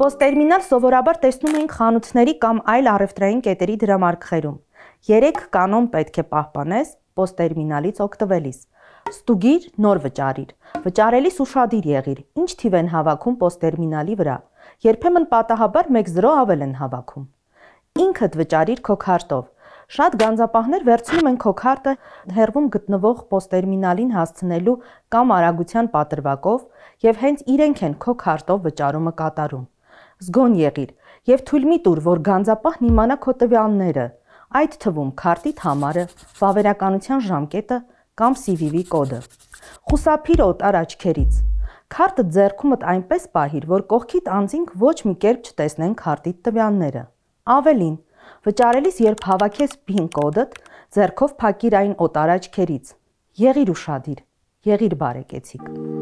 Պոստերմինալ սովորաբար տեսնում ենք խանութների կամ այլ առևտրային կետերի դրամարկղերում։ 3 կանոն պետք է պահպանես պոստերմինալից օգտվելիս։ Ստուգիր, նոր վճարիր։ Վճարելիս ուրախadir եղիր։ Ինչ թիվ են հավաքում պոստերմինալի վրա։ Երբեմն պատահաբար 1-0 ավել են հավաքում։ Ինքդ վճարիր քո քարտով։ Շատ գանձապահներ վերցնում են քո քարտը հերվում գտնվող պոստերմինալին հասցնելու կամ արագության պատրվակով եւ հենց իրենք են քո քարտով վճարումը կատարում զգոն եղիր եւ թույլ մի տուր, որ գանձապահն իմանա քո տվյալները, այդ թվում քարտիդ համարը, վավերականության ժամկետը կամ CVV կոդը։ Խուսափիր օտար աչքերից։ Քարտը ձեռքումդ այնպես պահիր, որ կողքիդ անձինք ոչ մի կերպ չտեսնեն քարտիդ տվյալները։ Ավելին, վճարելիս երբ հավաքես PIN կոդդ, ձեռքով փակիր այն օտար աչքերից։ Եղիր ուշադիր, եղիր բարեկեցիկ։